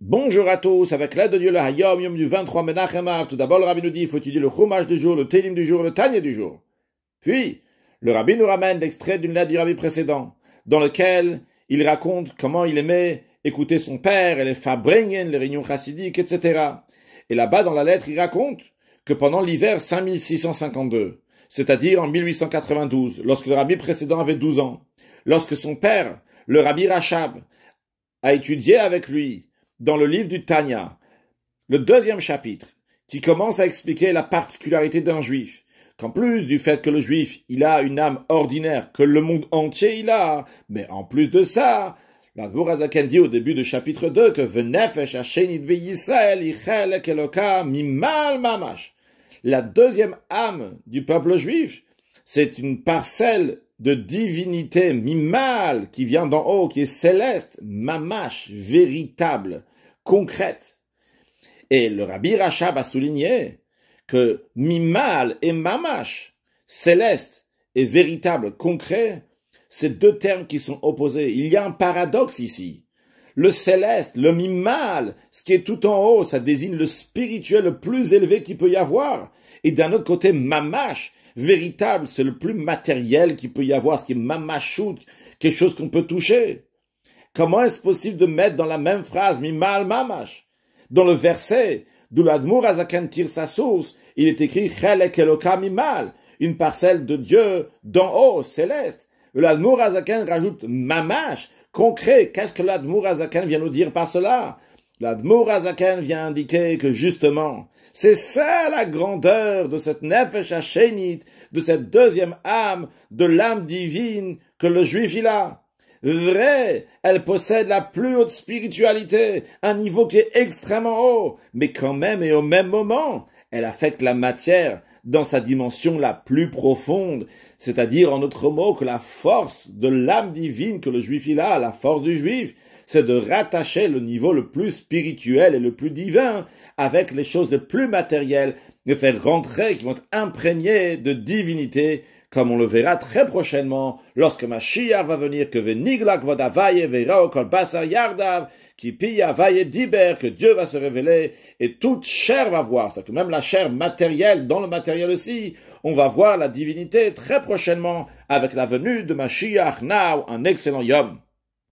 Bonjour à tous, avec l'aide de Dieu le Hayom, Yom du 23 Menachem Tout d'abord, le Rabbi nous dit, il faut étudier le Chumash du jour, le Télim du jour, le Tanya du jour. Puis, le Rabbi nous ramène l'extrait d'une lettre du Rabbi précédent, dans lequel il raconte comment il aimait écouter son père et les Fabrengen, les réunions chassidiques, etc. Et là-bas, dans la lettre, il raconte que pendant l'hiver 5652, c'est-à-dire en 1892, lorsque le Rabbi précédent avait 12 ans, lorsque son père, le Rabbi Rachab, a étudié avec lui dans le livre du Tanya, le deuxième chapitre, qui commence à expliquer la particularité d'un juif, qu'en plus du fait que le juif, il a une âme ordinaire, que le monde entier il a, mais en plus de ça, la l'Admorazaken dit au début du chapitre 2 que Venefesh Mimal Mamash. La deuxième âme du peuple juif, c'est une parcelle de divinité mimale qui vient d'en haut, qui est céleste, mamache, véritable, concrète. Et le Rabbi Rachab a souligné que mimal et mamache, céleste et véritable, concret, c'est deux termes qui sont opposés. Il y a un paradoxe ici le céleste, le mimal, ce qui est tout en haut, ça désigne le spirituel le plus élevé qu'il peut y avoir. Et d'un autre côté, mamash, véritable, c'est le plus matériel qu'il peut y avoir, ce qui est mamashout, quelque chose qu'on peut toucher. Comment est-ce possible de mettre dans la même phrase mimal mamash Dans le verset, d'où l'admour Azakan tire sa source, il est écrit chelek eloka mimal, une parcelle de Dieu d'en haut, céleste. L'admour Azakan rajoute mamash, concret. Qu'est-ce que l'Admour vient nous dire par cela L'Admour Azaken vient indiquer que justement, c'est ça la grandeur de cette Nefesh Hashenit, de cette deuxième âme, de l'âme divine que le juif il a. Vrai, elle possède la plus haute spiritualité, un niveau qui est extrêmement haut, mais quand même et au même moment, elle affecte la matière, dans sa dimension la plus profonde, c'est-à-dire en autre mot que la force de l'âme divine que le juif il a, la force du juif, c'est de rattacher le niveau le plus spirituel et le plus divin avec les choses les plus matérielles, de faire rentrer, qui vont imprégner de divinité comme on le verra très prochainement, lorsque Mashiach va venir, que veniglak yardav, qui diber, que Dieu va se révéler, et toute chair va voir, cest que même la chair matérielle, dans le matériel aussi, on va voir la divinité très prochainement, avec la venue de Mashiach now, un excellent yom.